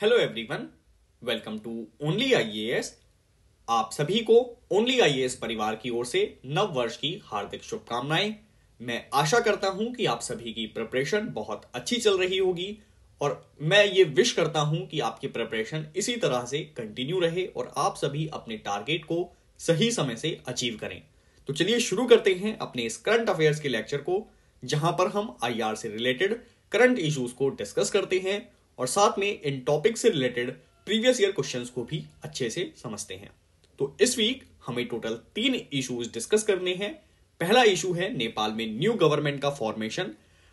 Hello everyone welcome to only IAS आप सभी को ओनली आईएएस परिवार की ओर से नव वर्ष की हार्दिक शुभकामनाएं मैं आशा करता हूं कि आप सभी की प्रिपरेशन बहुत अच्छी चल रही होगी और मैं ये विश करता हूं कि आपकी प्रिपरेशन इसी तरह से कंटिन्यू रहे और आप सभी अपने टारगेट को सही समय से अचीव करें तो चलिए शुरू करते हैं अपने इस करंट अफेयर्स के लेक्चर को जहां पर हम आईआर से रिलेटेड करंट इश्यूज को डिस्कस करते हैं और साथ में इन टॉपिक से रिलेटेड प्रीवियस ईयर क्वेश्चन को भी अच्छे से समझते हैं तो इस वीक हमें टोटल तीन इश्यूज डिस्कस करने हैं पहला इशू है नेपाल में न्यू गवर्नमेंट का फॉर्मेशन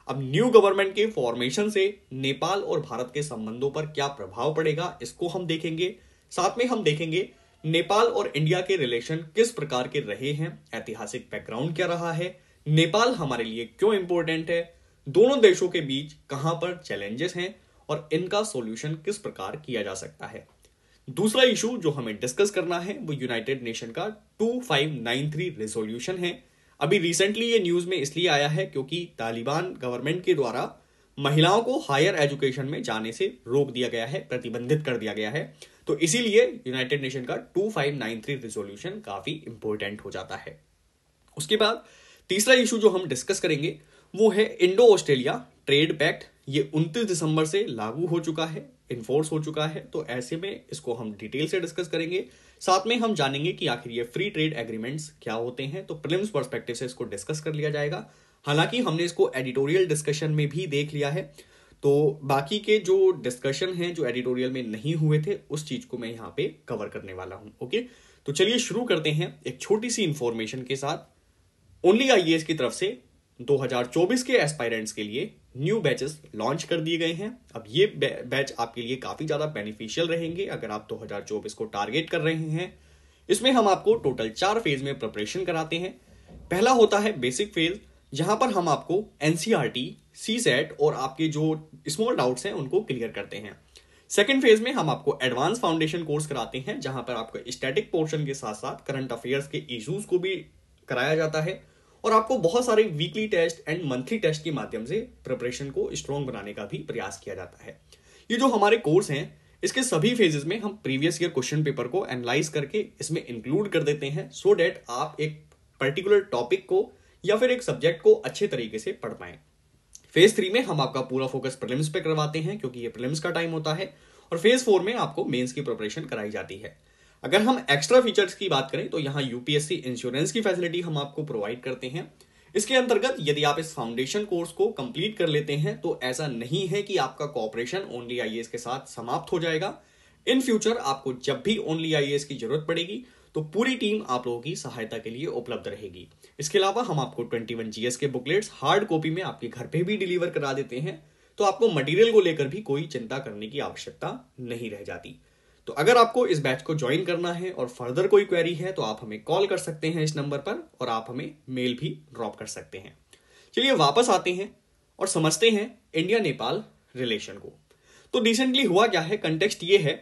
अब न्यू गवर्नमेंट के फॉर्मेशन से नेपाल और भारत के संबंधों पर क्या प्रभाव पड़ेगा इसको हम देखेंगे साथ में हम देखेंगे नेपाल और इंडिया के रिलेशन किस प्रकार के रहे हैं ऐतिहासिक बैकग्राउंड क्या रहा है नेपाल हमारे लिए क्यों इंपॉर्टेंट है दोनों देशों के बीच कहां पर चैलेंजेस हैं और इनका सॉल्यूशन किस प्रकार किया जा सकता है दूसरा इशू जो हमें डिस्कस करना है वो यूनाइटेड नेशन का 2593 रेजोल्यूशन है अभी रिसेंटली ये न्यूज़ में इसलिए आया है क्योंकि तालिबान गवर्नमेंट के द्वारा महिलाओं को हायर एजुकेशन में जाने से रोक दिया गया है प्रतिबंधित कर दिया गया है तो इसीलिए यूनाइटेड नेशन का 2593 रेजोल्यूशन काफ़ी इंपॉर्टेंट हो जाता है उसके बाद तीसरा इशू जो हम डिस्कस करेंगे वो है इंडो ऑस्ट्रेलिया ट्रेड पैक्ट ये उनतीस दिसंबर से लागू हो चुका है इन्फोर्स हो चुका है तो ऐसे में इसको हम डिटेल से डिस्कस करेंगे साथ में हम जानेंगे कि आखिर ये फ्री ट्रेड एग्रीमेंट्स क्या होते हैं तो प्रिलिम्स पर्सपेक्टिव से इसको डिस्कस कर लिया जाएगा हालांकि हमने इसको एडिटोरियल डिस्कशन में भी देख लिया है तो बाकी के जो डिस्कशन हैं जो एडिटोरियल में नहीं हुए थे उस चीज को मैं यहाँ पे कवर करने वाला हूँ ओके तो चलिए शुरू करते हैं एक छोटी सी इंफॉर्मेशन के साथ ओनली आई e की तरफ से 2024 के एस्पायरेंट्स के लिए न्यू बैचेस लॉन्च कर दिए गए हैं अब ये बैच आपके लिए काफ़ी ज़्यादा बेनिफिशियल रहेंगे अगर आप दो चौबीस को टारगेट कर रहे हैं इसमें हम आपको टोटल चार फेज में प्रिपरेशन कराते हैं पहला होता है बेसिक फेज जहां पर हम आपको एनसीआरटी सी सेट और आपके जो स्मॉल डाउट्स हैं उनको क्लियर करते हैं सेकेंड फेज में हम आपको एडवांस फाउंडेशन कोर्स कराते हैं जहां पर आपको स्टैटिक पोर्शन के साथ साथ करंट अफेयर्स के इश्यूज को भी कराया जाता है और आपको बहुत सारे weekly test and monthly test के माध्यम से प्रिपरेशन को स्ट्रॉन्ग बनाने का भी प्रयास किया जाता है ये जो हमारे कोर्स हैं इसके सभी फेजेस में हम प्रीवियस ईयर क्वेश्चन पेपर को एनालाइज करके इसमें इंक्लूड कर देते हैं सो so डेट आप एक पर्टिकुलर टॉपिक को या फिर एक सब्जेक्ट को अच्छे तरीके से पढ़ पाए फेज थ्री में हम आपका पूरा फोकस प्रिलिम्स पे करवाते हैं क्योंकि ये प्रिलिम्स का टाइम होता है और फेज फोर में आपको मेंस की प्रिपरेशन कराई जाती है अगर हम एक्स्ट्रा फीचर्स की बात करें तो यहाँ यूपीएससी इंश्योरेंस की फैसिलिटी हम आपको प्रोवाइड करते हैं इसके अंतर्गत यदि आप इस फाउंडेशन कोर्स को कंप्लीट कर लेते हैं तो ऐसा नहीं है कि आपका कॉपरेशन ओनली आई के साथ समाप्त हो जाएगा इन फ्यूचर आपको जब भी ओनली आई की जरूरत पड़ेगी तो पूरी टीम आप लोगों की सहायता के लिए उपलब्ध रहेगी इसके अलावा हम आपको 21 जीएस के बुकलेट्स हार्ड कॉपी में आपके घर पे भी डिलीवर करा देते हैं तो आपको मटेरियल को लेकर भी कोई चिंता करने की आवश्यकता नहीं रह जाती तो अगर आपको इस बैच को ज्वाइन करना है और फर्दर कोई क्वेरी है तो आप हमें कॉल कर सकते हैं इस नंबर पर और आप हमें मेल भी ड्रॉप कर सकते हैं चलिए वापस आते हैं और समझते हैं इंडिया नेपाल रिलेशन को तो रिसेंटली हुआ क्या है कंटेक्स्ट ये है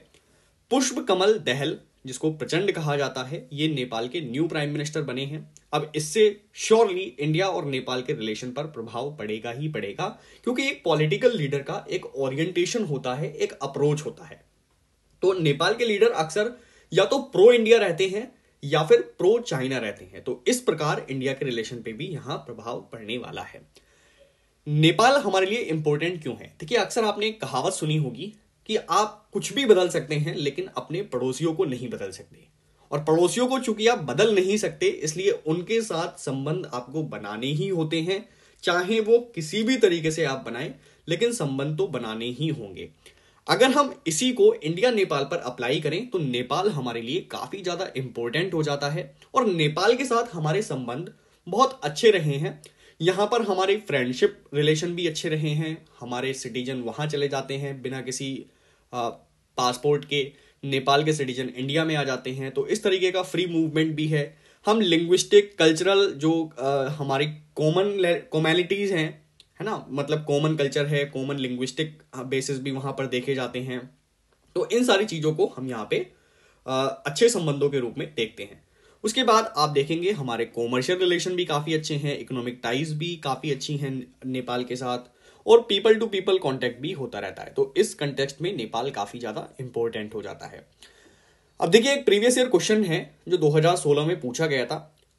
पुष्प कमल दहल जिसको प्रचंड कहा जाता है ये नेपाल के न्यू प्राइम मिनिस्टर बने हैं अब इससे श्योरली इंडिया और नेपाल के रिलेशन पर प्रभाव पड़ेगा ही पड़ेगा क्योंकि एक पॉलिटिकल लीडर का एक ओरिएंटेशन होता है एक अप्रोच होता है तो नेपाल के लीडर अक्सर या तो प्रो इंडिया रहते हैं या फिर प्रो चाइना रहते हैं तो इस प्रकार इंडिया के रिलेशन पे भी यहां प्रभाव पड़ने वाला है नेपाल हमारे लिए इंपॉर्टेंट क्यों है देखिए अक्सर आपने कहावत सुनी होगी कि आप कुछ भी बदल सकते हैं लेकिन अपने पड़ोसियों को नहीं बदल सकते और पड़ोसियों को चूंकि आप बदल नहीं सकते इसलिए उनके साथ संबंध आपको बनाने ही होते हैं चाहे वो किसी भी तरीके से आप बनाएं लेकिन संबंध तो बनाने ही होंगे अगर हम इसी को इंडिया नेपाल पर अप्लाई करें तो नेपाल हमारे लिए काफी ज्यादा इंपॉर्टेंट हो जाता है और नेपाल के साथ हमारे संबंध बहुत अच्छे रहे हैं यहाँ पर हमारे फ्रेंडशिप रिलेशन भी अच्छे रहे हैं हमारे सिटीजन वहाँ चले जाते हैं बिना किसी पासपोर्ट के नेपाल के सिटीजन इंडिया में आ जाते हैं तो इस तरीके का फ्री मूवमेंट भी है हम लिंग्विस्टिक कल्चरल जो आ, हमारी कॉमन कॉमेलिटीज़ हैं है ना मतलब कॉमन कल्चर है कॉमन लिंग्विस्टिक बेसिस भी वहां पर देखे जाते हैं तो इन सारी चीज़ों को हम यहाँ पे अच्छे संबंधों के रूप में देखते हैं उसके बाद आप देखेंगे हमारे कॉमर्शियल रिलेशन भी काफ़ी अच्छे हैं इकोनॉमिक टाइज भी काफ़ी अच्छी हैं नेपाल के साथ और पीपल टू पीपल कॉन्टेक्ट भी होता रहता है तो इस कंटेक्स्ट में नेपाल काफ़ी ज़्यादा इंपॉर्टेंट हो जाता है अब देखिए एक प्रीवियस ईयर क्वेश्चन है जो 2016 में पूछा गया था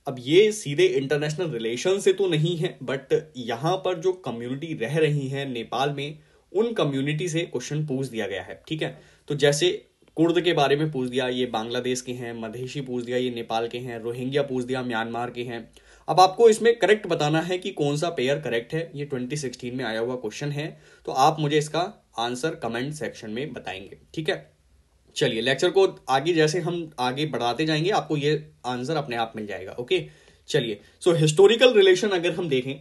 अब ये सीधे इंटरनेशनल रिलेशन से तो नहीं है बट यहाँ पर जो कम्युनिटी रह रही है नेपाल में उन कम्युनिटी से क्वेश्चन पूछ दिया गया है ठीक है तो जैसे कुर्द के बारे में पूछ दिया ये बांग्लादेश के हैं मधेशी पूछ दिया ये नेपाल के हैं रोहिंग्या पूछ दिया म्यांमार के हैं अब आपको इसमें करेक्ट बताना है कि कौन सा पेयर करेक्ट है ये 2016 में आया हुआ क्वेश्चन है तो आप मुझे इसका आंसर कमेंट सेक्शन में बताएंगे ठीक है चलिए लेक्चर को आगे जैसे हम आगे बढ़ाते जाएंगे आपको ये आंसर अपने आप मिल जाएगा ओके चलिए सो हिस्टोरिकल रिलेशन अगर हम देखें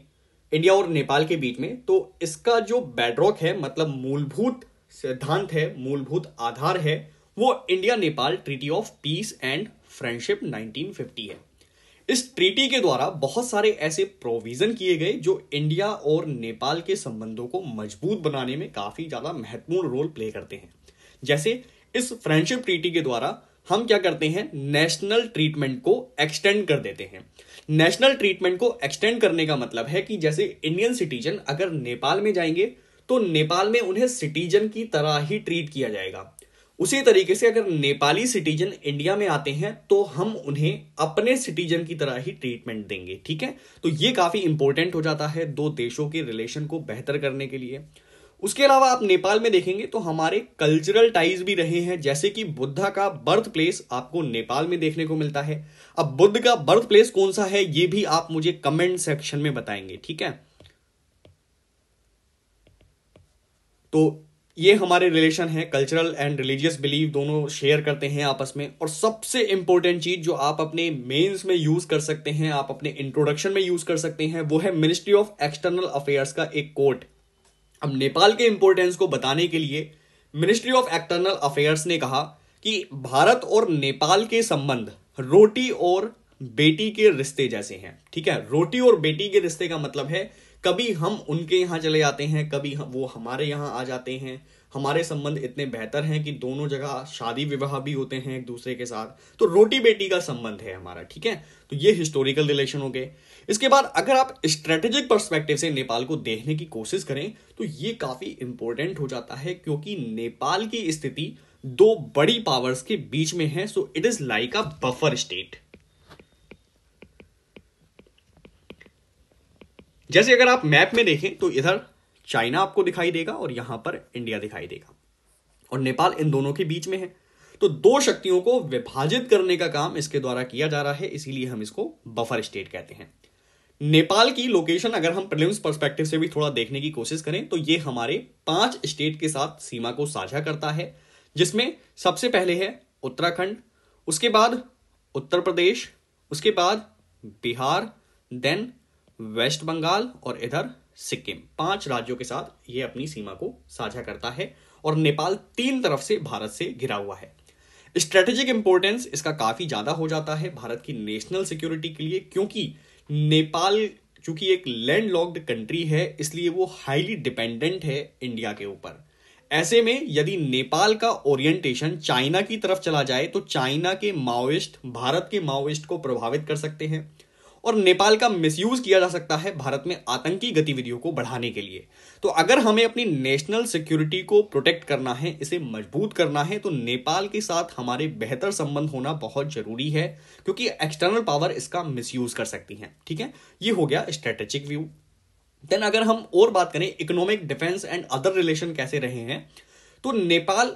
इंडिया और नेपाल के बीच में तो इसका जो बेडरॉक है मतलब मूलभूत सिद्धांत है मूलभूत आधार है वो India Nepal treaty of peace and friendship 1950 है इस ट्रीटी के द्वारा बहुत सारे ऐसे प्रोविजन किए गए जो इंडिया और नेपाल के संबंधों को मजबूत बनाने में काफी ज्यादा महत्वपूर्ण रोल प्ले करते हैं जैसे इस फ्रेंडशिप ट्रीटी के द्वारा हम क्या करते हैं नेशनल ट्रीटमेंट को एक्सटेंड कर देते हैं नेशनल ट्रीटमेंट को एक्सटेंड करने का मतलब है कि जैसे इंडियन सिटीजन अगर नेपाल में जाएंगे तो नेपाल में उन्हें सिटीजन की तरह ही ट्रीट किया जाएगा उसी तरीके से अगर नेपाली सिटीजन इंडिया में आते हैं तो हम उन्हें अपने सिटीजन की तरह ही ट्रीटमेंट देंगे ठीक है तो ये काफी इंपॉर्टेंट हो जाता है दो देशों के रिलेशन को बेहतर करने के लिए उसके अलावा आप नेपाल में देखेंगे तो हमारे कल्चरल टाइज भी रहे हैं जैसे कि बुद्धा का बर्थ प्लेस आपको नेपाल में देखने को मिलता है अब बुद्ध का बर्थ प्लेस कौन सा है ये भी आप मुझे कमेंट सेक्शन में बताएंगे ठीक है तो ये हमारे रिलेशन है कल्चरल एंड रिलीजियस बिलीव दोनों शेयर करते हैं आपस में और सबसे इंपॉर्टेंट चीज जो आप अपने मेंस में यूज कर सकते हैं आप अपने इंट्रोडक्शन में यूज कर सकते हैं वो है मिनिस्ट्री ऑफ एक्सटर्नल अफेयर्स का एक कोर्ट अब नेपाल के इम्पोर्टेंस को बताने के लिए मिनिस्ट्री ऑफ एक्सटर्नल अफेयर्स ने कहा कि भारत और नेपाल के संबंध रोटी और बेटी के रिश्ते जैसे हैं ठीक है रोटी और बेटी के रिश्ते का मतलब है कभी हम उनके यहाँ चले जाते हैं कभी हम, वो हमारे यहाँ आ जाते हैं हमारे संबंध इतने बेहतर हैं कि दोनों जगह शादी विवाह भी होते हैं एक दूसरे के साथ तो रोटी बेटी का संबंध है हमारा ठीक है तो ये हिस्टोरिकल रिलेशन हो गए इसके बाद अगर आप स्ट्रेटेजिक परस्पेक्टिव से नेपाल को देखने की कोशिश करें तो ये काफ़ी इंपॉर्टेंट हो जाता है क्योंकि नेपाल की स्थिति दो बड़ी पावर्स के बीच में है so it is like a buffer state जैसे अगर आप मैप में देखें तो इधर चाइना आपको दिखाई देगा और यहां पर इंडिया दिखाई देगा और नेपाल इन दोनों के बीच में है तो दो शक्तियों को विभाजित करने का काम इसके द्वारा किया जा रहा है इसीलिए हम इसको बफर स्टेट कहते हैं नेपाल की लोकेशन अगर हम प्रिलिम्स पर्सपेक्टिव से भी थोड़ा देखने की कोशिश करें तो ये हमारे पांच स्टेट के साथ सीमा को साझा करता है जिसमें सबसे पहले है उत्तराखंड उसके बाद उत्तर प्रदेश उसके बाद बिहार देन वेस्ट बंगाल और इधर सिक्किम पांच राज्यों के साथ ये अपनी सीमा को साझा करता है और नेपाल तीन तरफ से भारत से घिरा हुआ है स्ट्रेटेजिक इंपोर्टेंस इसका काफी ज्यादा हो जाता है भारत की नेशनल सिक्योरिटी के लिए क्योंकि नेपाल चूंकि एक लैंड लॉक्ड कंट्री है इसलिए वो हाईली डिपेंडेंट है इंडिया के ऊपर ऐसे में यदि नेपाल का ओरिएंटेशन चाइना की तरफ चला जाए तो चाइना के माओइस्ट भारत के माओइस्ट को प्रभावित कर सकते हैं और नेपाल का मिसयूज किया जा सकता है भारत में आतंकी गतिविधियों को बढ़ाने के लिए तो अगर हमें अपनी नेशनल सिक्योरिटी को प्रोटेक्ट करना है इसे मजबूत करना है तो नेपाल के साथ हमारे बेहतर संबंध होना बहुत जरूरी है क्योंकि एक्सटर्नल पावर इसका मिसयूज कर सकती है ठीक है ये हो गया स्ट्रेटेजिक व्यू देन अगर हम और बात करें economic defence and other relation कैसे रहे हैं तो नेपाल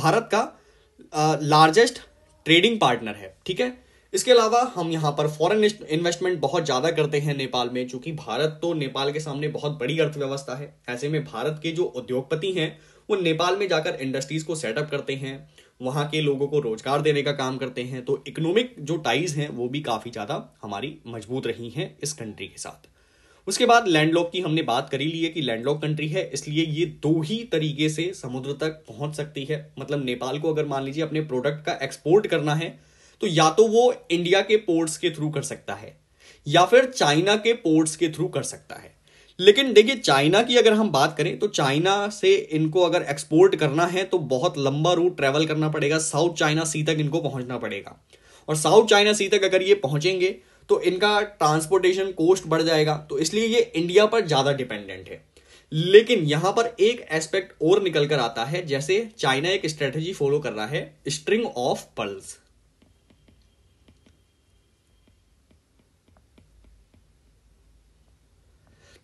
भारत का लार्जेस्ट ट्रेडिंग पार्टनर है ठीक है इसके अलावा हम यहाँ पर फॉरेन इन्वेस्टमेंट बहुत ज़्यादा करते हैं नेपाल में चूंकि भारत तो नेपाल के सामने बहुत बड़ी अर्थव्यवस्था है ऐसे में भारत के जो उद्योगपति हैं वो नेपाल में जाकर इंडस्ट्रीज़ को सेटअप करते हैं वहाँ के लोगों को रोजगार देने का काम करते हैं तो इकोनॉमिक जो टाइज हैं वो भी काफ़ी ज़्यादा हमारी मजबूत रही हैं इस कंट्री के साथ उसके बाद लैंडलॉक की हमने बात करी ली है कि लैंडलॉक कंट्री है इसलिए ये दो ही तरीके से समुद्र तक पहुंच सकती है मतलब नेपाल को अगर मान लीजिए अपने प्रोडक्ट का एक्सपोर्ट करना है तो या तो वो इंडिया के पोर्ट्स के थ्रू कर सकता है या फिर चाइना के पोर्ट्स के थ्रू कर सकता है लेकिन देखिए चाइना की अगर हम बात करें तो चाइना से इनको अगर एक्सपोर्ट करना है तो बहुत लंबा रूट ट्रेवल करना पड़ेगा साउथ चाइना सी तक इनको पहुंचना पड़ेगा और साउथ चाइना सी तक अगर ये पहुंचेंगे तो इनका ट्रांसपोर्टेशन कोस्ट बढ़ जाएगा तो इसलिए ये इंडिया पर ज़्यादा डिपेंडेंट है लेकिन यहां पर एक एस्पेक्ट और निकल कर आता है जैसे चाइना एक स्ट्रेटेजी फॉलो कर रहा है स्ट्रिंग ऑफ पर्ल्स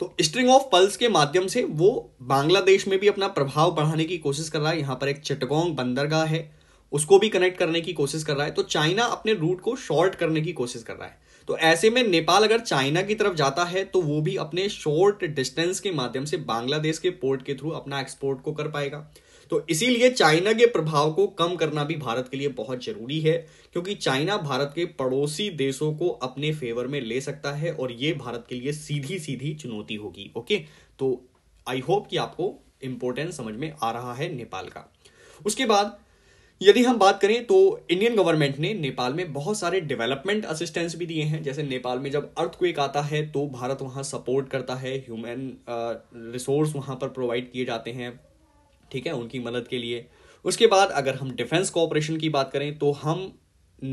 तो स्ट्रिंग ऑफ पल्स के माध्यम से वो बांग्लादेश में भी अपना प्रभाव बढ़ाने की कोशिश कर रहा है यहाँ पर एक चटगोंग बंदरगाह है उसको भी कनेक्ट करने की कोशिश कर रहा है तो चाइना अपने रूट को शॉर्ट करने की कोशिश कर रहा है तो ऐसे में नेपाल अगर चाइना की तरफ जाता है तो वो भी अपने शॉर्ट डिस्टेंस के माध्यम से बांग्लादेश के पोर्ट के थ्रू अपना एक्सपोर्ट को कर पाएगा तो इसीलिए चाइना के प्रभाव को कम करना भी भारत के लिए बहुत जरूरी है क्योंकि चाइना भारत के पड़ोसी देशों को अपने फेवर में ले सकता है और ये भारत के लिए सीधी सीधी चुनौती होगी ओके तो आई होप कि आपको इंपोर्टेंस समझ में आ रहा है नेपाल का उसके बाद यदि हम बात करें तो इंडियन गवर्नमेंट ने नेपाल में बहुत सारे डेवलपमेंट असिस्टेंस भी दिए हैं जैसे नेपाल में जब अर्थक्वेक आता है तो भारत वहां सपोर्ट करता है ह्यूमन रिसोर्स वहां पर प्रोवाइड किए जाते हैं ठीक है उनकी मदद के लिए उसके बाद अगर हम डिफेंस कॉपरेशन की बात करें तो हम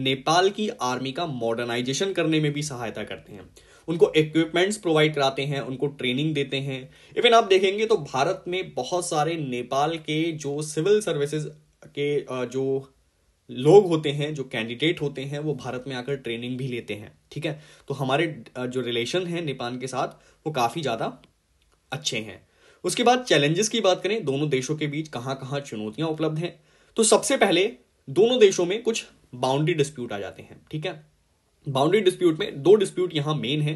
नेपाल की आर्मी का मॉडर्नाइजेशन करने में भी सहायता करते हैं उनको इक्विपमेंट्स प्रोवाइड कराते हैं उनको ट्रेनिंग देते हैं इवन आप देखेंगे तो भारत में बहुत सारे नेपाल के जो सिविल सर्विसेज के जो लोग होते हैं जो कैंडिडेट होते हैं वो भारत में आकर ट्रेनिंग भी लेते हैं ठीक है तो हमारे जो रिलेशन है नेपाल के साथ वो काफ़ी ज़्यादा अच्छे हैं उसके बाद चैलेंजेस की बात करें दोनों देशों के बीच कहां कहां चुनौतियां उपलब्ध हैं तो सबसे पहले दोनों देशों में कुछ बाउंड्री डिस्प्यूट आ जाते हैं ठीक है बाउंड्री डिस्प्यूट में दो डिस्प्यूट यहां मेन है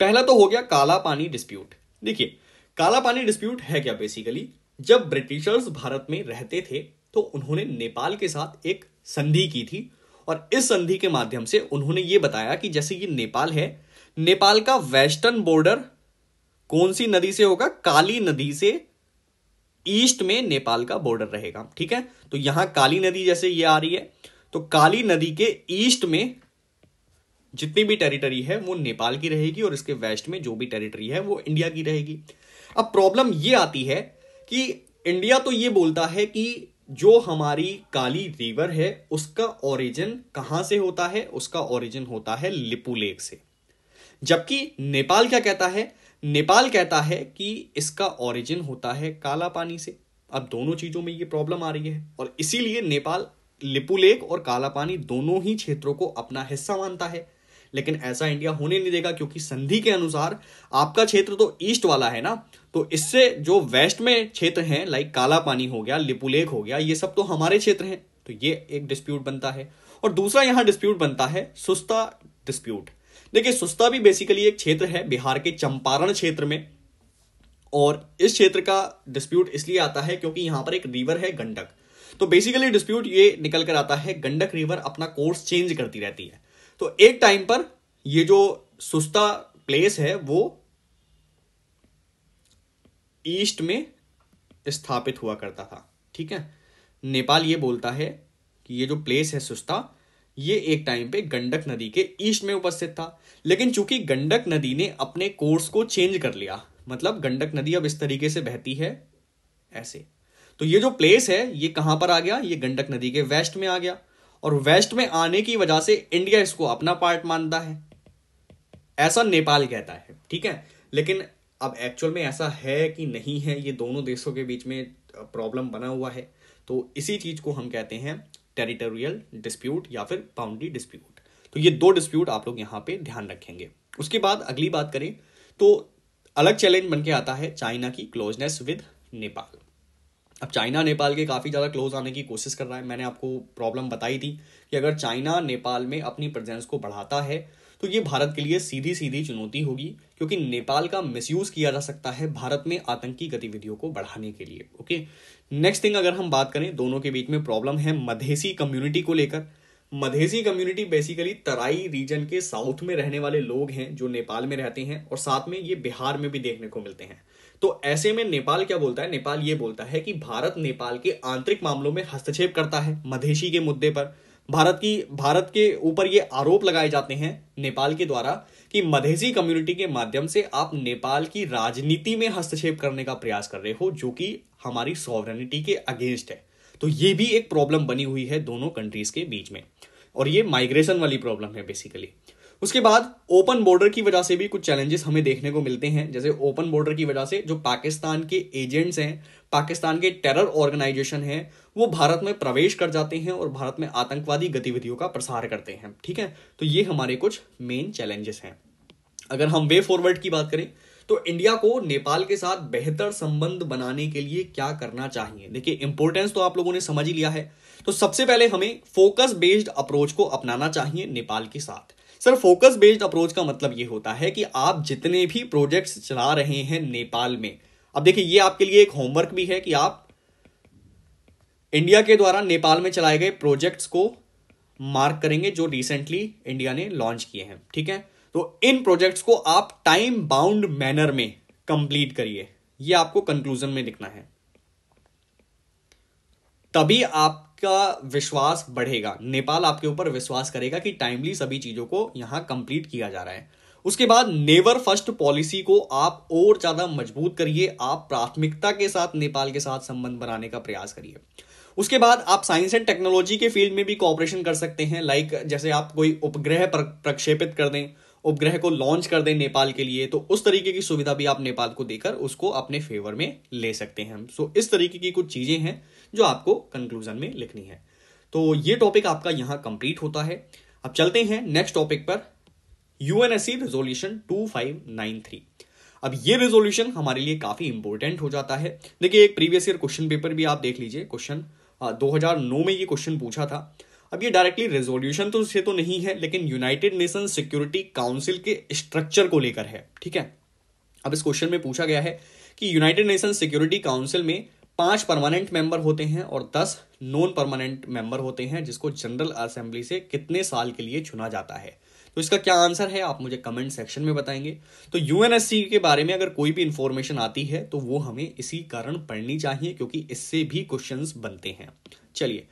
पहला तो हो गया काला पानी डिस्प्यूट देखिए काला पानी डिस्प्यूट है क्या बेसिकली जब ब्रिटिशर्स भारत में रहते थे तो उन्होंने नेपाल के साथ एक संधि की थी और इस संधि के माध्यम से उन्होंने ये बताया कि जैसे ये नेपाल है नेपाल का वेस्टर्न बॉर्डर कौन सी नदी से होगा काली नदी से ईस्ट में नेपाल का बॉर्डर रहेगा ठीक है तो यहां काली नदी जैसे ये आ रही है तो काली नदी के ईस्ट में जितनी भी टेरिटरी है वो नेपाल की रहेगी और इसके वेस्ट में जो भी टेरिटरी है वो इंडिया की रहेगी अब प्रॉब्लम ये आती है कि इंडिया तो ये बोलता है कि जो हमारी काली रिवर है उसका ओरिजिन कहां से होता है उसका ओरिजिन होता है लिपू लेक से जबकि नेपाल क्या कहता है नेपाल कहता है कि इसका ओरिजिन होता है काला पानी से अब दोनों चीज़ों में ये प्रॉब्लम आ रही है और इसीलिए नेपाल लिपुलेक और काला पानी दोनों ही क्षेत्रों को अपना हिस्सा मानता है लेकिन ऐसा इंडिया होने नहीं देगा क्योंकि संधि के अनुसार आपका क्षेत्र तो ईस्ट वाला है ना तो इससे जो वेस्ट में क्षेत्र हैं लाइक काला पानी हो गया लिपुलेख हो गया ये सब तो हमारे क्षेत्र हैं तो ये एक डिस्प्यूट बनता है और दूसरा यहां डिस्प्यूट बनता है सुस्ता डिस्प्यूट देखिए सुस्ता भी बेसिकली एक क्षेत्र है बिहार के चंपारण क्षेत्र में और इस क्षेत्र का डिस्प्यूट इसलिए आता है क्योंकि यहां पर एक रिवर है गंडक तो बेसिकली डिस्प्यूट ये निकल कर आता है गंडक रिवर अपना कोर्स चेंज करती रहती है तो एक टाइम पर ये जो सुस्ता प्लेस है वो ईस्ट में स्थापित हुआ करता था ठीक है नेपाल ये बोलता है कि ये जो प्लेस है सुस्ता ये एक टाइम पे गंडक नदी के ईस्ट में उपस्थित था लेकिन चूंकि गंडक नदी ने अपने कोर्स को चेंज कर लिया मतलब गंडक नदी अब इस तरीके से बहती है ऐसे तो ये जो प्लेस है ये कहां पर आ गया ये गंडक नदी के वेस्ट में आ गया और वेस्ट में आने की वजह से इंडिया इसको अपना पार्ट मानता है ऐसा नेपाल कहता है ठीक है लेकिन अब एक्चुअल में ऐसा है कि नहीं है ये दोनों देशों के बीच में प्रॉब्लम बना हुआ है तो इसी चीज को हम कहते हैं टेरिटोरियल डिस्प्यूट या फिर बाउंड्री डिस्प्यूट तो ये दो डिस्प्यूट आप लोग यहाँ पे ध्यान रखेंगे उसके बाद अगली बात करें तो अलग चैलेंज बन के आता है चाइना की क्लोजनेस विद नेपाल अब चाइना नेपाल के काफ़ी ज़्यादा क्लोज आने की कोशिश कर रहा है मैंने आपको प्रॉब्लम बताई थी कि अगर चाइना नेपाल में अपनी प्रेजेंस को बढ़ाता है तो ये भारत के लिए सीधी सीधी चुनौती होगी क्योंकि नेपाल का मिसयूज किया जा सकता है भारत में आतंकी गतिविधियों को बढ़ाने के लिए ओके नेक्स्ट थिंग अगर हम बात करें दोनों के बीच में प्रॉब्लम है मधेसी कम्युनिटी को लेकर Madhesi community basically Terai region के साउथ में रहने वाले लोग हैं जो नेपाल में रहते हैं और साथ में ये बिहार में भी देखने को मिलते हैं तो ऐसे में नेपाल क्या बोलता है नेपाल ये बोलता है कि भारत नेपाल के आंतरिक मामलों में हस्तक्षेप करता है मधेशी के मुद्दे पर भारत की भारत के ऊपर ये आरोप लगाए जाते हैं नेपाल के द्वारा कि मधेसी कम्युनिटी के माध्यम से आप नेपाल की राजनीति में हस्तक्षेप करने का प्रयास कर रहे हो जो कि हमारी सॉवरेनिटी के अगेंस्ट है तो ये भी एक प्रॉब्लम बनी हुई है दोनों कंट्रीज के बीच में और ये माइग्रेशन वाली प्रॉब्लम है बेसिकली उसके बाद ओपन बॉर्डर की वजह से भी कुछ चैलेंजेस हमें देखने को मिलते हैं जैसे ओपन बॉर्डर की वजह से जो पाकिस्तान के एजेंट्स हैं पाकिस्तान के टेरर ऑर्गेनाइजेशन हैं वो भारत में प्रवेश कर जाते हैं और भारत में आतंकवादी गतिविधियों का प्रसार करते हैं ठीक है तो ये हमारे कुछ मेन चैलेंजेस हैं अगर हम वे फॉरवर्ड की बात करें तो इंडिया को नेपाल के साथ बेहतर संबंध बनाने के लिए क्या करना चाहिए देखिए इंपॉर्टेंस तो आप लोगों ने समझ ही लिया है तो सबसे पहले हमें फोकस बेस्ड अप्रोच को अपनाना चाहिए नेपाल के साथ सर फोकस बेस्ड अप्रोच का मतलब ये होता है कि आप जितने भी प्रोजेक्ट्स चला रहे हैं नेपाल में अब देखिए ये आपके लिए एक होमवर्क भी है कि आप इंडिया के द्वारा नेपाल में चलाए गए प्रोजेक्ट्स को मार्क करेंगे जो रिसेंटली इंडिया ने लॉन्च किए हैं ठीक है तो इन प्रोजेक्ट्स को आप टाइम बाउंड मैनर में कंप्लीट करिए ये आपको कंक्लूजन में लिखना है तभी आप आपका विश्वास बढ़ेगा नेपाल आपके ऊपर विश्वास करेगा कि टाइमली सभी चीज़ों को यहां कंप्लीट किया जा रहा है उसके बाद नेवर फर्स्ट पॉलिसी को आप और ज़्यादा मजबूत करिए आप प्राथमिकता के साथ नेपाल के साथ संबंध बनाने का प्रयास करिए उसके बाद आप साइंस एंड टेक्नोलॉजी के फील्ड में भी कॉपरेशन कर सकते हैं लाइक जैसे आप कोई उपग्रह प्रक्षेपित कर दें उपग्रह को लॉन्च कर दें नेपाल के लिए तो उस तरीके की सुविधा भी आप नेपाल को देकर उसको अपने फेवर में ले सकते हैं सो so, इस तरीके की कुछ चीज़ें हैं जो आपको कंक्लूजन में लिखनी है तो ये टॉपिक आपका यहाँ कंप्लीट होता है अब चलते हैं नेक्स्ट टॉपिक पर UNSC resolution two five nine three अब ये रेजोल्यूशन हमारे लिए काफ़ी इंपॉर्टेंट हो जाता है देखिए एक प्रीवियस ईयर क्वेश्चन पेपर भी आप देख लीजिए क्वेश्चन दो में ये क्वेश्चन पूछा था अब ये डायरेक्टली रेजोल्यूशन तो से तो नहीं है लेकिन यूनाइटेड नेशन सिक्योरिटी काउंसिल के स्ट्रक्चर को लेकर है ठीक है अब इस क्वेश्चन में पूछा गया है कि यूनाइटेड नेशन सिक्योरिटी काउंसिल में पांच परमानेंट मेंबर होते हैं और दस नॉन परमानेंट मेंबर होते हैं जिसको जनरल असेंबली से कितने साल के लिए चुना जाता है तो इसका क्या आंसर है आप मुझे कमेंट सेक्शन में बताएंगे तो यूएनएससी के बारे में अगर कोई भी इंफॉर्मेशन आती है तो वो हमें इसी कारण पढ़नी चाहिए क्योंकि इससे भी क्वेश्चन बनते हैं चलिए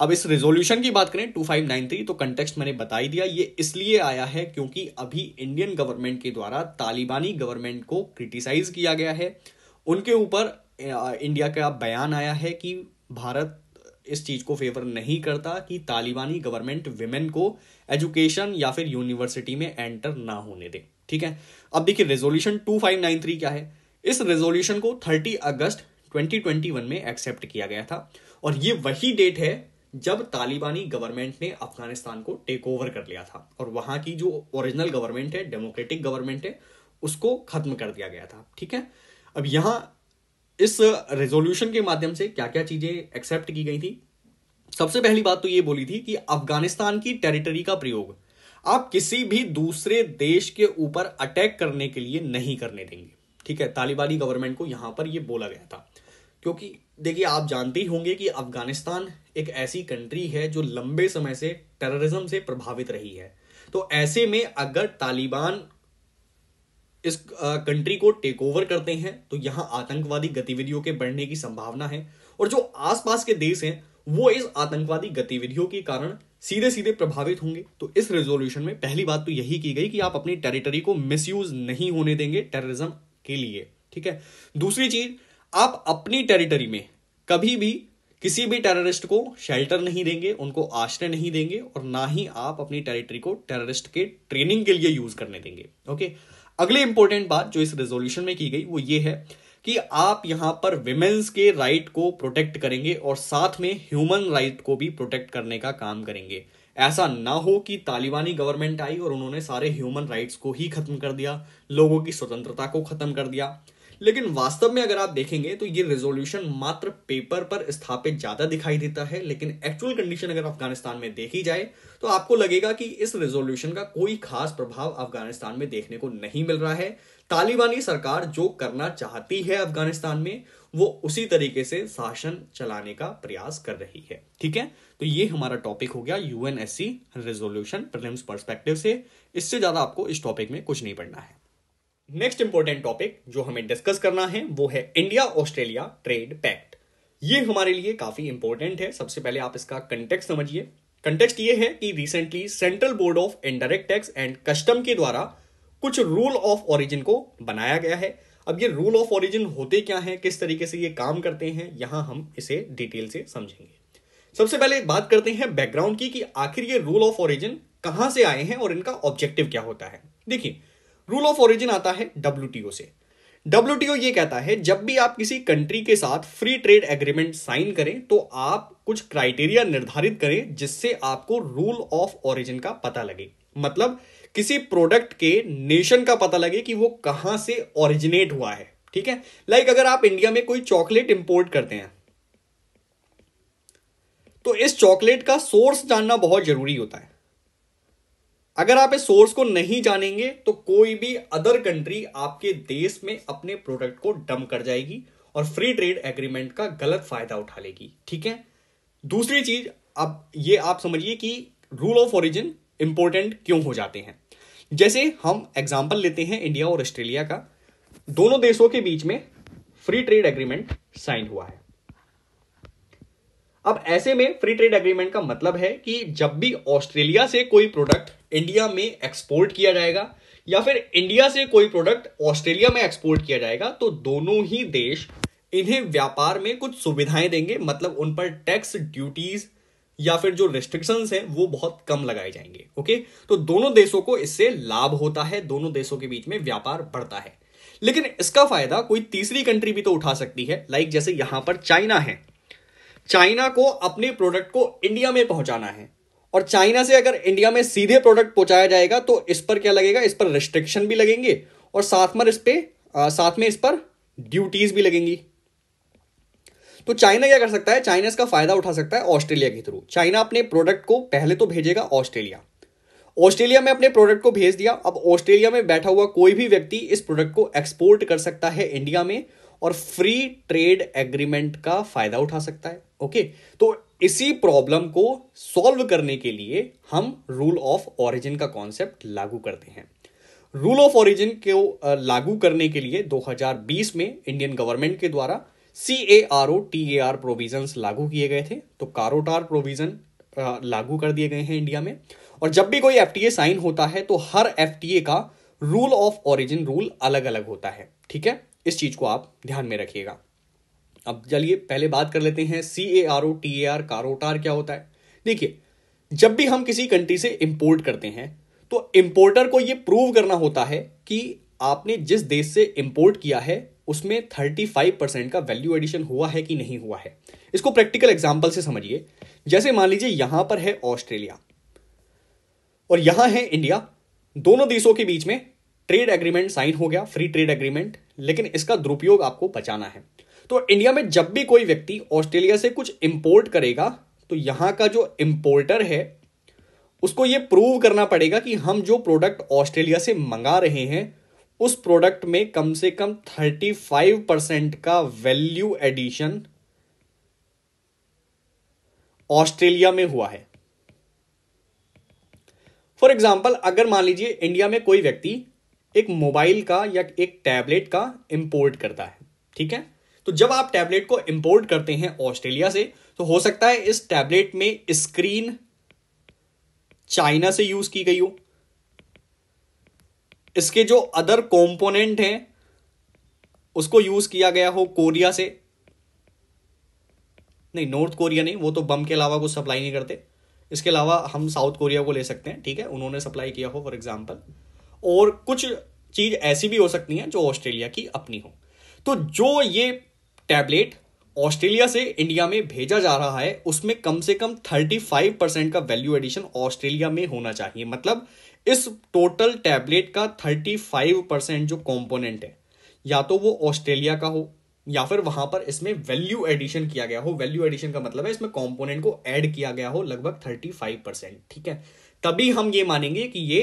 अब इस रेजोल्यूशन की बात करें 2593 तो कंटेक्स्ट मैंने बता ही दिया ये इसलिए आया है क्योंकि अभी इंडियन गवर्नमेंट के द्वारा तालिबानी गवर्नमेंट को क्रिटिसाइज किया गया है उनके ऊपर इंडिया का बयान आया है कि भारत इस चीज़ को फेवर नहीं करता कि तालिबानी गवर्नमेंट विमेन को एजुकेशन या फिर यूनिवर्सिटी में एंटर ना होने दे ठीक है अब देखिए रेजोल्यूशन 2593 क्या है इस रेजोल्यूशन को 30 अगस्त 2021 में एक्सेप्ट किया गया था और ये वही डेट है जब तालिबानी गवर्नमेंट ने अफगानिस्तान को टेक ओवर कर लिया था और वहां की जो ओरिजिनल गवर्नमेंट है डेमोक्रेटिक गवर्नमेंट है उसको खत्म कर दिया गया था ठीक है अब यहां इस रेजोल्यूशन के माध्यम से क्या क्या चीज़ें एक्सेप्ट की गई थी सबसे पहली बात तो ये बोली थी कि अफगानिस्तान की टेरिटरी का प्रयोग आप किसी भी दूसरे देश के ऊपर अटैक करने के लिए नहीं करने देंगे ठीक है तालिबानी गवर्नमेंट को यहां पर यह बोला गया था क्योंकि देखिए आप जानते ही होंगे कि अफगानिस्तान एक ऐसी कंट्री है जो लंबे समय से टेररिज्म से प्रभावित रही है तो ऐसे में अगर तालिबान इस कंट्री को टेक ओवर करते हैं तो यहां आतंकवादी गतिविधियों के बढ़ने की संभावना है और जो आसपास के देश हैं वो इस आतंकवादी गतिविधियों के कारण सीधे सीधे प्रभावित होंगे तो इस रेजोल्यूशन में पहली बात तो यही की गई कि आप अपनी टेरिटरी को मिसयूज नहीं होने देंगे टेररिज्म के लिए ठीक है दूसरी चीज आप अपनी टेरिटरी में कभी भी किसी भी टेररिस्ट को शेल्टर नहीं देंगे उनको आश्रय नहीं देंगे और ना ही आप अपनी टेरिटरी को टेररिस्ट के ट्रेनिंग के लिए यूज करने देंगे ओके अगले इंपॉर्टेंट बात जो इस रेजोल्यूशन में की गई वो ये है कि आप यहां पर विमेन्स के राइट को प्रोटेक्ट करेंगे और साथ में ह्यूमन राइट को भी प्रोटेक्ट करने का काम करेंगे ऐसा ना हो कि तालिबानी गवर्नमेंट आई और उन्होंने सारे ह्यूमन राइट्स को ही खत्म कर दिया लोगों की स्वतंत्रता को खत्म कर दिया लेकिन वास्तव में अगर आप देखेंगे तो ये रेजोल्यूशन मात्र पेपर पर स्थापित ज्यादा दिखाई देता है लेकिन एक्चुअल कंडीशन अगर अफगानिस्तान में देखी जाए तो आपको लगेगा कि इस रेजोल्यूशन का कोई खास प्रभाव अफगानिस्तान में देखने को नहीं मिल रहा है तालिबानी सरकार जो करना चाहती है अफगानिस्तान में वो उसी तरीके से शासन चलाने का प्रयास कर रही है ठीक है तो ये हमारा टॉपिक हो गया यूएनएससी रेजोल्यूशन प्रिलिम्स पर्सपेक्टिव से इससे ज्यादा आपको इस टॉपिक में कुछ नहीं पढ़ना है नेक्स्ट इंपॉर्टेंट टॉपिक जो हमें डिस्कस करना है वो है इंडिया ऑस्ट्रेलिया ट्रेड पैक्ट ये हमारे लिए काफी इंपॉर्टेंट है सबसे पहले आप इसका कंटेक्ट समझिए कंटेक्स्ट ये है कि recently central board of indirect tax and custom के द्वारा कुछ रूल ऑफ ऑरिजिन को बनाया गया है अब ये रूल ऑफ ऑरिजिन होते क्या है किस तरीके से ये काम करते हैं यहां हम इसे डिटेल से समझेंगे सबसे पहले बात करते हैं बैकग्राउंड की कि आखिर ये रूल ऑफ ऑरिजिन कहां से आए हैं और इनका ऑब्जेक्टिव क्या होता है देखिए रूल ऑफ ओरिजिन आता है डब्ल्यू से डब्ल्यू ये कहता है जब भी आप किसी कंट्री के साथ फ्री ट्रेड एग्रीमेंट साइन करें तो आप कुछ क्राइटेरिया निर्धारित करें जिससे आपको रूल ऑफ ओरिजिन का पता लगे मतलब किसी प्रोडक्ट के नेशन का पता लगे कि वो कहां से ओरिजिनेट हुआ है ठीक है लाइक like अगर आप इंडिया में कोई चॉकलेट इंपोर्ट करते हैं तो इस चॉकलेट का सोर्स जानना बहुत जरूरी होता है अगर आप इस सोर्स को नहीं जानेंगे तो कोई भी अदर कंट्री आपके देश में अपने प्रोडक्ट को डम कर जाएगी और फ्री ट्रेड एग्रीमेंट का गलत फायदा उठा लेगी ठीक है दूसरी चीज अब ये आप समझिए कि रूल ऑफ ओरिजिन इंपॉर्टेंट क्यों हो जाते हैं जैसे हम एग्जाम्पल लेते हैं इंडिया और ऑस्ट्रेलिया का दोनों देशों के बीच में फ्री ट्रेड एग्रीमेंट साइन हुआ है अब ऐसे में फ्री ट्रेड एग्रीमेंट का मतलब है कि जब भी ऑस्ट्रेलिया से कोई प्रोडक्ट इंडिया में एक्सपोर्ट किया जाएगा या फिर इंडिया से कोई प्रोडक्ट ऑस्ट्रेलिया में एक्सपोर्ट किया जाएगा तो दोनों ही देश इन्हें व्यापार में कुछ सुविधाएं देंगे मतलब उन पर टैक्स ड्यूटीज या फिर जो रिस्ट्रिक्शंस हैं वो बहुत कम लगाए जाएंगे ओके तो दोनों देशों को इससे लाभ होता है दोनों देशों के बीच में व्यापार बढ़ता है लेकिन इसका फायदा कोई तीसरी कंट्री भी तो उठा सकती है लाइक जैसे यहां पर चाइना है चाइना को अपने प्रोडक्ट को इंडिया में पहुंचाना है और चाइना से अगर इंडिया में सीधे प्रोडक्ट पहुंचाया जाएगा तो इस पर क्या लगेगा इस पर रिस्ट्रिक्शन भी लगेंगे और साथ में इस पर साथ में इस पर ड्यूटीज भी लगेंगी तो चाइना क्या कर सकता है चाइना इसका फायदा उठा सकता है ऑस्ट्रेलिया के थ्रू चाइना अपने प्रोडक्ट को पहले तो भेजेगा ऑस्ट्रेलिया ऑस्ट्रेलिया में अपने प्रोडक्ट को भेज दिया अब ऑस्ट्रेलिया में बैठा हुआ कोई भी व्यक्ति इस प्रोडक्ट को एक्सपोर्ट कर सकता है इंडिया में और फ्री ट्रेड एग्रीमेंट का फायदा उठा सकता है ओके तो इसी प्रॉब्लम को सॉल्व करने के लिए हम रूल ऑफ ओरिजिन का कॉन्सेप्ट लागू करते हैं रूल ऑफ ओरिजिन को लागू करने के लिए 2020 में इंडियन गवर्नमेंट के द्वारा C A R O T A R provision लागू किए गए थे तो कारोटार प्रोविजन लागू कर दिए गए हैं इंडिया में और जब भी कोई एफ साइन होता है तो हर एफ का रूल ऑफ ओरिजिन रूल अलग अलग होता है ठीक है इस चीज को आप ध्यान में रखिएगा अब चलिए पहले बात कर लेते हैं C A R O T A R CAROTAR क्या होता है देखिए जब भी हम किसी कंट्री से इंपोर्ट करते हैं तो इंपोर्टर को यह प्रूव करना होता है कि आपने जिस देश से इंपोर्ट किया है उसमें थर्टी फाइव परसेंट का वैल्यू एडिशन हुआ है कि नहीं हुआ है इसको प्रैक्टिकल एग्जाम्पल से समझिए जैसे मान लीजिए यहां पर है ऑस्ट्रेलिया और यहां है इंडिया दोनों देशों के बीच में ट्रेड एग्रीमेंट साइन हो गया फ्री ट्रेड एग्रीमेंट लेकिन इसका दुरुपयोग आपको बचाना है तो इंडिया में जब भी कोई व्यक्ति ऑस्ट्रेलिया से कुछ इंपोर्ट करेगा तो यहां का जो इंपोर्टर है उसको ये प्रूव करना पड़ेगा कि हम जो प्रोडक्ट ऑस्ट्रेलिया से मंगा रहे हैं उस प्रोडक्ट में कम से कम थर्टी फाइव परसेंट का वैल्यू एडिशन ऑस्ट्रेलिया में हुआ है फॉर एग्जाम्पल अगर मान लीजिए इंडिया में कोई व्यक्ति एक मोबाइल का या एक टैबलेट का इंपोर्ट करता है ठीक है तो जब आप टैबलेट को इंपोर्ट करते हैं ऑस्ट्रेलिया से तो हो सकता है इस टैबलेट में स्क्रीन चाइना से यूज की गई हो इसके जो अदर कंपोनेंट हैं उसको यूज किया गया हो कोरिया से नहीं नॉर्थ कोरिया नहीं वो तो बम के अलावा कुछ सप्लाई नहीं करते इसके अलावा हम साउथ कोरिया को ले सकते हैं ठीक है उन्होंने सप्लाई किया हो फॉर एग्जाम्पल और कुछ चीज़ ऐसी भी हो सकती है जो ऑस्ट्रेलिया की अपनी हो तो जो ये टैबलेट ऑस्ट्रेलिया से इंडिया में भेजा जा रहा है उसमें कम से कम 35 परसेंट का वैल्यू एडिशन ऑस्ट्रेलिया में होना चाहिए मतलब इस टोटल टैबलेट का 35 परसेंट जो कंपोनेंट है या तो वो ऑस्ट्रेलिया का हो या फिर वहां पर इसमें वैल्यू एडिशन किया गया हो वैल्यू एडिशन का मतलब है इसमें कंपोनेंट को ऐड किया गया हो लगभग 35 परसेंट ठीक है तभी हम ये मानेंगे कि ये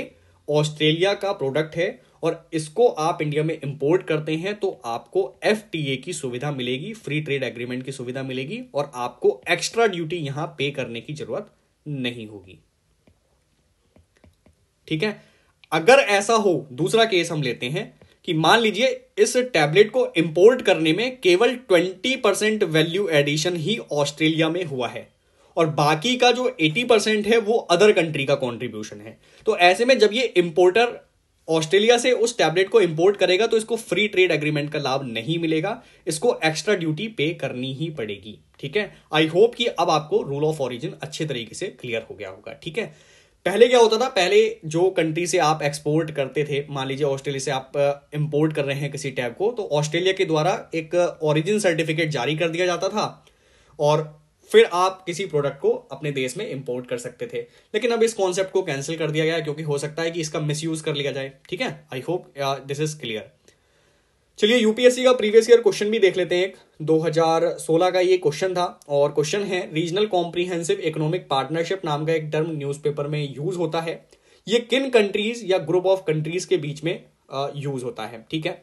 ऑस्ट्रेलिया का प्रोडक्ट है और इसको आप इंडिया में इंपोर्ट करते हैं तो आपको एफ की सुविधा मिलेगी फ्री ट्रेड एग्रीमेंट की सुविधा मिलेगी और आपको एक्स्ट्रा ड्यूटी यहां पे करने की जरूरत नहीं होगी ठीक है अगर ऐसा हो दूसरा केस हम लेते हैं कि मान लीजिए इस टैबलेट को इंपोर्ट करने में केवल 20 परसेंट वैल्यू एडिशन ही ऑस्ट्रेलिया में हुआ है और बाकी का जो 80 परसेंट है वो अदर कंट्री का कंट्रीब्यूशन है तो ऐसे में जब ये इंपोर्टर ऑस्ट्रेलिया से उस टैबलेट को इंपोर्ट करेगा तो इसको फ्री ट्रेड एग्रीमेंट का लाभ नहीं मिलेगा इसको एक्स्ट्रा ड्यूटी पे करनी ही पड़ेगी ठीक है आई होप कि अब आपको रूल ऑफ ऑरिजिन अच्छे तरीके से क्लियर हो गया होगा ठीक है पहले क्या होता था पहले जो कंट्री से आप एक्सपोर्ट करते थे मान लीजिए ऑस्ट्रेलिया से आप इंपोर्ट कर रहे हैं किसी टैब को तो ऑस्ट्रेलिया के द्वारा एक ओरिजिन सर्टिफिकेट जारी कर दिया जाता था और फिर आप किसी प्रोडक्ट को अपने देश में इंपोर्ट कर सकते थे लेकिन अब इस कॉन्सेप्ट को कैंसिल कर दिया गया क्योंकि हो सकता है कि इसका मिस कर लिया जाए ठीक है I hope this is clear चलिए यूपीएससी का प्रीवियस ईयर क्वेश्चन भी देख लेते हैं एक 2016 का ये क्वेश्चन था और क्वेश्चन है रीजनल कॉम्प्रीहेंसिव इकोनॉमिक पार्टनरशिप नाम का एक टर्म न्यूज़पेपर में यूज होता है ये किन कंट्रीज या ग्रुप ऑफ कंट्रीज के बीच में यूज uh, होता है ठीक है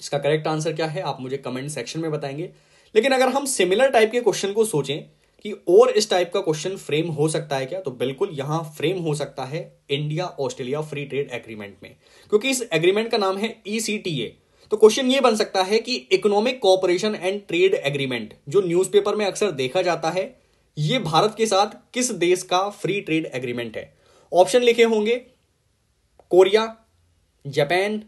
इसका करेक्ट आंसर क्या है आप मुझे कमेंट सेक्शन में बताएंगे लेकिन अगर हम सिमिलर टाइप के क्वेश्चन को सोचें कि और इस टाइप का क्वेश्चन फ्रेम हो सकता है क्या तो बिल्कुल यहां फ्रेम हो सकता है India Australia free trade agreement में क्योंकि इस एग्रीमेंट का नाम है ई e तो क्वेश्चन ये बन सकता है कि economic cooperation and trade agreement जो न्यूज़पेपर में अक्सर देखा जाता है ये भारत के साथ किस देश का फ्री ट्रेड एग्रीमेंट है ऑप्शन लिखे होंगे कोरिया जापान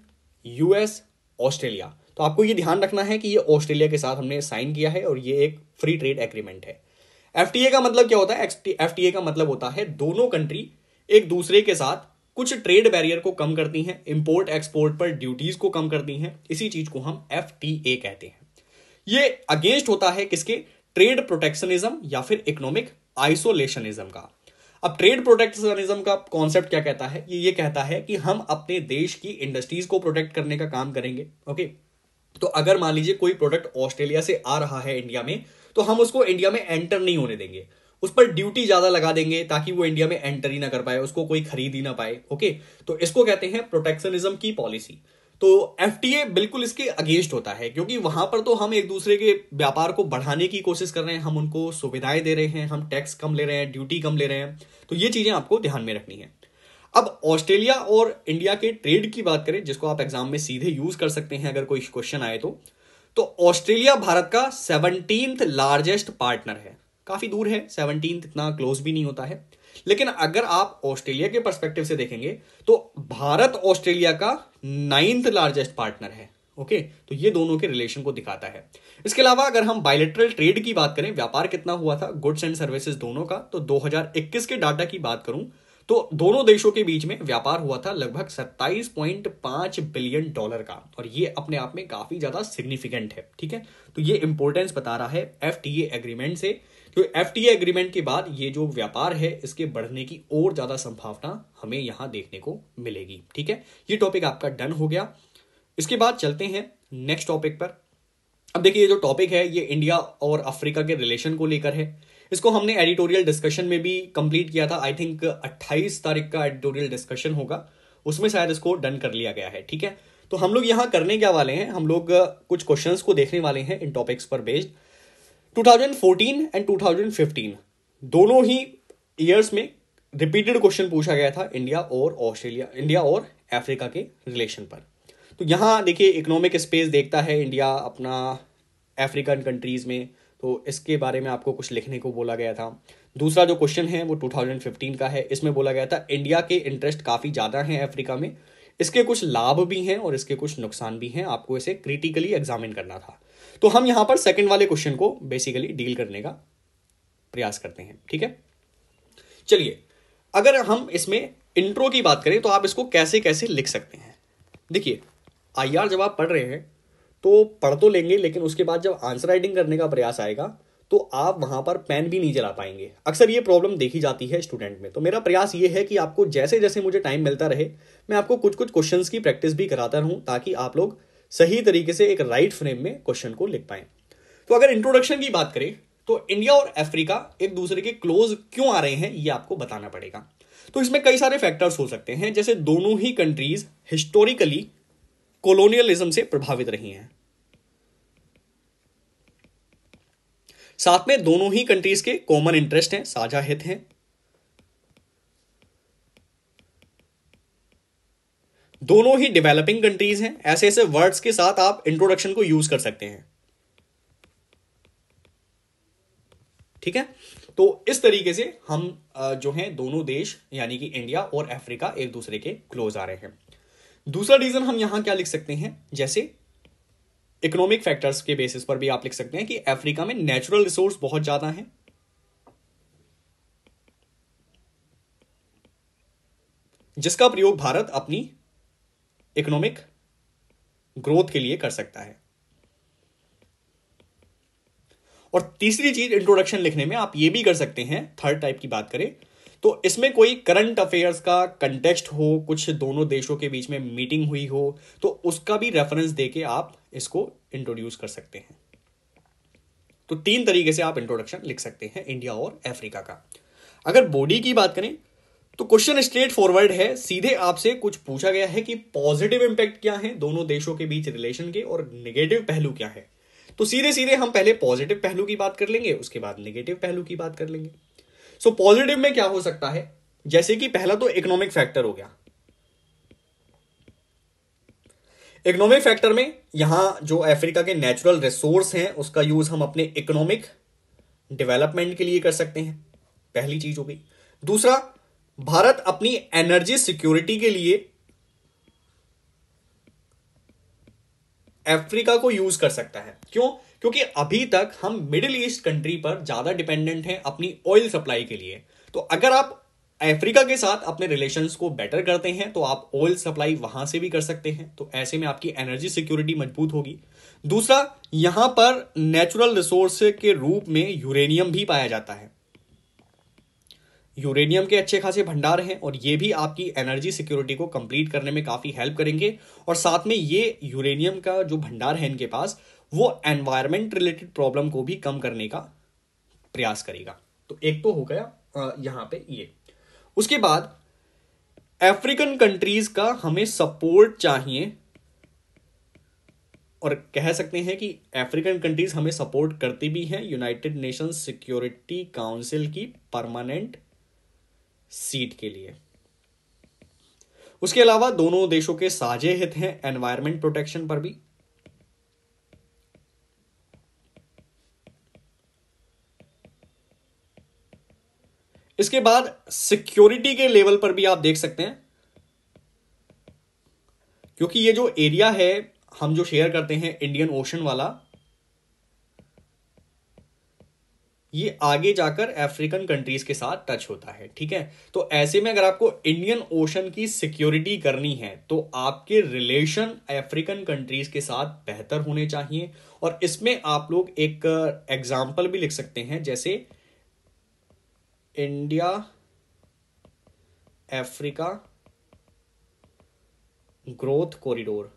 यूएस ऑस्ट्रेलिया तो आपको ये ध्यान रखना है कि ये ऑस्ट्रेलिया के साथ हमने साइन किया है और ये एक फ्री ट्रेड एग्रीमेंट है एफ का मतलब क्या होता है एफ का मतलब होता है दोनों कंट्री एक दूसरे के साथ कुछ ट्रेड बैरियर को कम करती हैं इंपोर्ट एक्सपोर्ट पर ड्यूटीज को कम करती हैं इसी चीज को हम एफ कहते हैं ये अगेंस्ट होता है किसके ट्रेड प्रोटेक्शनिज्म या फिर इकोनॉमिक आइसोलेशनिज्म का अब ट्रेड प्रोटेक्शनिज्म का कॉन्सेप्ट क्या कहता है ये ये कहता है कि हम अपने देश की इंडस्ट्रीज को प्रोटेक्ट करने का काम करेंगे ओके okay? तो अगर मान लीजिए कोई प्रोडक्ट ऑस्ट्रेलिया से आ रहा है इंडिया में तो हम उसको इंडिया में एंटर नहीं होने देंगे उस पर ड्यूटी ज्यादा लगा देंगे ताकि वो इंडिया में एंटर ही ना कर पाए उसको कोई खरीद ही ना पाए ओके तो इसको कहते हैं प्रोटेक्शनिज्म की पॉलिसी तो एफ बिल्कुल इसके अगेंस्ट होता है क्योंकि वहां पर तो हम एक दूसरे के व्यापार को बढ़ाने की कोशिश कर रहे हैं हम उनको सुविधाएं दे रहे हैं हम टैक्स कम ले रहे हैं ड्यूटी कम ले रहे हैं तो ये चीजें आपको ध्यान में रखनी है अब ऑस्ट्रेलिया और इंडिया के ट्रेड की बात करें जिसको आप एग्जाम में सीधे यूज कर सकते हैं अगर कोई क्वेश्चन आए तो तो ऑस्ट्रेलिया भारत का सेवनटीन लार्जेस्ट पार्टनर है काफी दूर है सेवनटीन इतना क्लोज भी नहीं होता है लेकिन अगर आप ऑस्ट्रेलिया के परस्पेक्टिव से देखेंगे तो भारत ऑस्ट्रेलिया का नाइन्थ लार्जेस्ट पार्टनर है ओके तो ये दोनों के रिलेशन को दिखाता है इसके अलावा अगर हम बायोलेटरल ट्रेड की बात करें व्यापार कितना हुआ था गुड्स एंड सर्विसेज दोनों का तो 2021 के डाटा की बात करूं तो दोनों देशों के बीच में व्यापार हुआ था लगभग 27.5 बिलियन डॉलर का और ये अपने आप में काफ़ी ज़्यादा सिग्निफिकेंट है ठीक है तो ये इंपॉर्टेंस बता रहा है एफ एग्रीमेंट से क्योंकि एफ एग्रीमेंट के बाद ये जो व्यापार है इसके बढ़ने की और ज़्यादा संभावना हमें यहां देखने को मिलेगी ठीक है ये टॉपिक आपका डन हो गया इसके बाद चलते हैं नेक्स्ट टॉपिक पर अब देखिए ये जो टॉपिक है ये इंडिया और अफ्रीका के रिलेशन को लेकर है इसको हमने एडिटोरियल डिस्कशन में भी कंप्लीट किया था आई थिंक 28 तारीख का एडिटोरियल डिस्कशन होगा उसमें शायद इसको डन कर लिया गया है ठीक है तो हम लोग यहाँ करने क्या वाले हैं हम लोग uh, कुछ क्वेश्चन को देखने वाले हैं इन टॉपिक्स पर बेस्ड 2014 एंड 2015 दोनों ही ईयर्स में रिपीटेड क्वेश्चन पूछा गया था इंडिया और ऑस्ट्रेलिया इंडिया और अफ्रीका के रिलेशन पर तो यहाँ देखिए इकोनॉमिक स्पेस देखता है इंडिया अपना अफ्रीकन कंट्रीज़ में तो इसके बारे में आपको कुछ लिखने को बोला गया था दूसरा जो क्वेश्चन है वो 2015 का है इसमें बोला गया था इंडिया के इंटरेस्ट काफ़ी ज़्यादा हैं अफ्रीका में इसके कुछ लाभ भी हैं और इसके कुछ नुकसान भी हैं आपको इसे क्रिटिकली एग्जामिन करना था तो हम यहाँ पर सेकेंड वाले क्वेश्चन को बेसिकली डील करने का प्रयास करते हैं ठीक है चलिए अगर हम इसमें इंट्रो की बात करें तो आप इसको कैसे कैसे लिख सकते हैं देखिए आई जब आप पढ़ रहे हैं तो पढ़ तो लेंगे लेकिन उसके बाद जब आंसर राइटिंग करने का प्रयास आएगा तो आप वहां पर पेन भी नहीं चला पाएंगे अक्सर ये प्रॉब्लम देखी जाती है स्टूडेंट में तो मेरा प्रयास ये है कि आपको जैसे जैसे मुझे टाइम मिलता रहे मैं आपको कुछ कुछ क्वेश्चंस की प्रैक्टिस भी कराता रहूं ताकि आप लोग सही तरीके से एक राइट फ्रेम में क्वेश्चन को लिख पाए तो अगर इंट्रोडक्शन की बात करें तो इंडिया और अफ्रीका एक दूसरे के क्लोज क्यों आ रहे हैं ये आपको बताना पड़ेगा तो इसमें कई सारे फैक्टर्स हो सकते हैं जैसे दोनों ही कंट्रीज हिस्टोरिकली कोलोनियलिज्म से प्रभावित रही हैं साथ में दोनों ही कंट्रीज के कॉमन इंटरेस्ट हैं साझा हित हैं दोनों ही डेवलपिंग कंट्रीज हैं ऐसे ऐसे वर्ड्स के साथ आप इंट्रोडक्शन को यूज कर सकते हैं ठीक है तो इस तरीके से हम जो हैं दोनों देश यानी कि इंडिया और अफ्रीका एक दूसरे के क्लोज आ रहे हैं दूसरा रीजन हम यहां क्या लिख सकते हैं जैसे इकोनॉमिक फैक्टर्स के बेसिस पर भी आप लिख सकते हैं कि अफ्रीका में नेचुरल रिसोर्स बहुत ज्यादा है जिसका प्रयोग भारत अपनी इकोनॉमिक ग्रोथ के लिए कर सकता है और तीसरी चीज इंट्रोडक्शन लिखने में आप यह भी कर सकते हैं थर्ड टाइप की बात करें तो इसमें कोई करंट अफेयर्स का कंटेक्स्ट हो कुछ दोनों देशों के बीच में मीटिंग हुई हो तो उसका भी रेफरेंस दे के आप इसको इंट्रोड्यूस कर सकते हैं तो तीन तरीके से आप इंट्रोडक्शन लिख सकते हैं इंडिया और अफ्रीका का अगर बॉडी की बात करें तो क्वेश्चन स्ट्रेट फॉरवर्ड है सीधे आपसे कुछ पूछा गया है कि पॉजिटिव इंपैक्ट क्या है दोनों देशों के बीच रिलेशन के और निगेटिव पहलू क्या है तो सीधे सीधे हम पहले पॉजिटिव पहलू की बात कर लेंगे उसके बाद निगेटिव पहलू की बात कर लेंगे सो so, पॉजिटिव में क्या हो सकता है जैसे कि पहला तो इकोनॉमिक फैक्टर हो गया इकोनॉमिक फैक्टर में यहां जो अफ्रीका के नेचुरल रिसोर्स हैं उसका यूज हम अपने इकोनॉमिक डेवलपमेंट के लिए कर सकते हैं पहली चीज हो गई दूसरा भारत अपनी एनर्जी सिक्योरिटी के लिए अफ्रीका को यूज कर सकता है क्यों क्योंकि अभी तक हम मिडिल ईस्ट कंट्री पर ज़्यादा डिपेंडेंट हैं अपनी ऑयल सप्लाई के लिए तो अगर आप अफ्रीका के साथ अपने रिलेशन को बेटर करते हैं तो आप ऑयल सप्लाई वहां से भी कर सकते हैं तो ऐसे में आपकी एनर्जी सिक्योरिटी मजबूत होगी दूसरा यहां पर नेचुरल रिसोर्स के रूप में यूरेनियम भी पाया जाता है यूरेनियम के अच्छे खासे भंडार हैं और ये भी आपकी एनर्जी सिक्योरिटी को कंप्लीट करने में काफ़ी हेल्प करेंगे और साथ में ये यूरेनियम का जो भंडार है इनके पास वो एनवायरमेंट रिलेटेड प्रॉब्लम को भी कम करने का प्रयास करेगा तो एक तो हो गया यहां पे ये उसके बाद अफ्रीकन कंट्रीज का हमें सपोर्ट चाहिए और कह सकते हैं कि अफ्रीकन कंट्रीज हमें सपोर्ट करती भी हैं यूनाइटेड नेशन सिक्योरिटी काउंसिल की परमानेंट सीट के लिए उसके अलावा दोनों देशों के साझे हित हैं एनवायरमेंट प्रोटेक्शन पर भी इसके बाद सिक्योरिटी के लेवल पर भी आप देख सकते हैं क्योंकि ये जो एरिया है हम जो शेयर करते हैं इंडियन ओशन वाला ये आगे जाकर अफ्रीकन कंट्रीज के साथ टच होता है ठीक है तो ऐसे में अगर आपको इंडियन ओशन की सिक्योरिटी करनी है तो आपके रिलेशन अफ्रीकन कंट्रीज के साथ बेहतर होने चाहिए और इसमें आप लोग एक एग्जाम्पल भी लिख सकते हैं जैसे इंडिया अफ्रीका ग्रोथ कॉरिडोर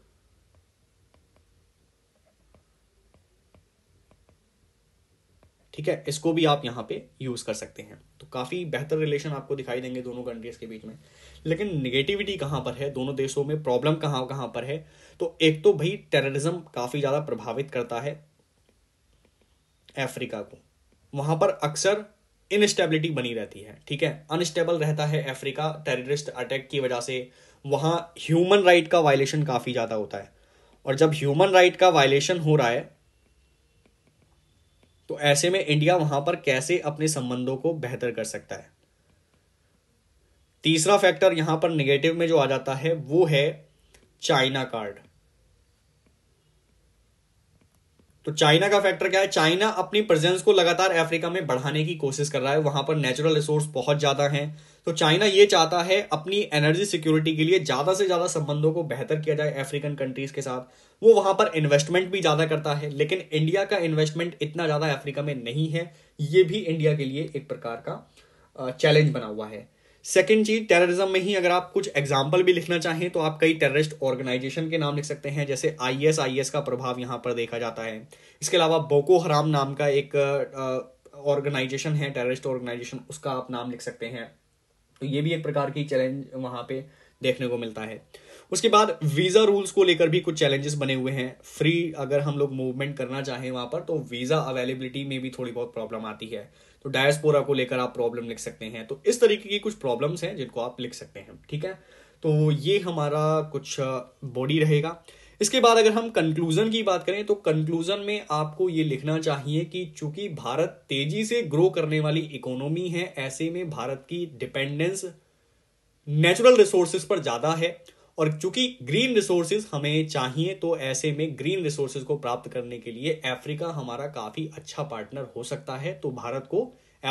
ठीक है इसको भी आप यहां पे यूज़ कर सकते हैं तो काफ़ी बेहतर रिलेशन आपको दिखाई देंगे दोनों कंट्रीज़ के बीच में लेकिन निगेटिविटी कहां पर है दोनों देशों में प्रॉब्लम कहां कहां पर है तो एक तो भाई टेररिज्म काफ़ी ज़्यादा प्रभावित करता है अफ्रीका को वहां पर अक्सर इनस्टेबिलिटी बनी रहती है ठीक है अनस्टेबल रहता है अफ्रीका टेररिस्ट अटैक की वजह से वहाँ ह्यूमन राइट का वायलेशन काफ़ी ज़्यादा होता है और जब ह्यूमन राइट का वायलेशन हो रहा है तो ऐसे में इंडिया वहां पर कैसे अपने संबंधों को बेहतर कर सकता है तीसरा फैक्टर यहां पर निगेटिव में जो आ जाता है वो है चाइना कार्ड तो चाइना का फैक्टर क्या है चाइना अपनी प्रेजेंस को लगातार अफ्रीका में बढ़ाने की कोशिश कर रहा है वहां पर नेचुरल रिसोर्स बहुत ज़्यादा हैं तो चाइना ये चाहता है अपनी एनर्जी सिक्योरिटी के लिए ज़्यादा से ज़्यादा संबंधों को बेहतर किया जाए अफ्रीकन कंट्रीज़ के साथ वो वहां पर इन्वेस्टमेंट भी ज़्यादा करता है लेकिन इंडिया का इन्वेस्टमेंट इतना ज़्यादा अफ्रीका में नहीं है ये भी इंडिया के लिए एक प्रकार का चैलेंज बना हुआ है सेकेंड चीज टेररिज्म में ही अगर आप कुछ एग्जाम्पल भी लिखना चाहें तो आप कई टेररिस्ट ऑर्गेनाइजेशन के नाम लिख सकते हैं जैसे आई एस का प्रभाव यहाँ पर देखा जाता है इसके अलावा बोको हराम नाम का एक ऑर्गेनाइजेशन है टेररिस्ट ऑर्गेनाइजेशन उसका आप नाम लिख सकते हैं तो ये भी एक प्रकार की चैलेंज वहाँ पे देखने को मिलता है उसके बाद वीज़ा रूल्स को लेकर भी कुछ चैलेंजेस बने हुए हैं फ्री अगर हम लोग मूवमेंट करना चाहें वहाँ पर तो वीज़ा अवेलेबिलिटी में भी थोड़ी बहुत प्रॉब्लम आती है तो डायस्पोरा को लेकर आप प्रॉब्लम लिख सकते हैं तो इस तरीके की कुछ प्रॉब्लम्स हैं जिनको आप लिख सकते हैं ठीक है तो ये हमारा कुछ बॉडी रहेगा इसके बाद अगर हम कंक्लूजन की बात करें तो कंक्लूजन में आपको ये लिखना चाहिए कि चूंकि भारत तेजी से ग्रो करने वाली इकोनॉमी है ऐसे में भारत की डिपेंडेंस नेचुरल रिसोर्सेस पर ज्यादा है और चूंकि ग्रीन रिसोर्सेज हमें चाहिए तो ऐसे में ग्रीन रिसोर्सेज को प्राप्त करने के लिए अफ्रीका हमारा काफ़ी अच्छा पार्टनर हो सकता है तो भारत को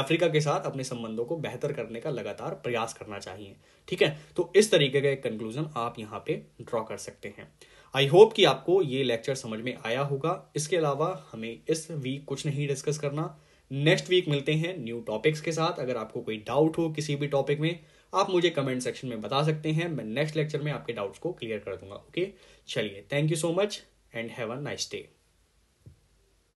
अफ्रीका के साथ अपने संबंधों को बेहतर करने का लगातार प्रयास करना चाहिए ठीक है तो इस तरीके का एक कंक्लूजन आप यहाँ पे ड्रॉ कर सकते हैं आई होप कि आपको ये लेक्चर समझ में आया होगा इसके अलावा हमें इस वीक कुछ नहीं डिस्कस करना नेक्स्ट वीक मिलते हैं न्यू टॉपिक्स के साथ अगर आपको कोई डाउट हो किसी भी टॉपिक में आप मुझे कमेंट सेक्शन में बता सकते हैं मैं नेक्स्ट लेक्चर में आपके डाउट्स को क्लियर कर दूंगा ओके चलिए thank you so much and have a nice day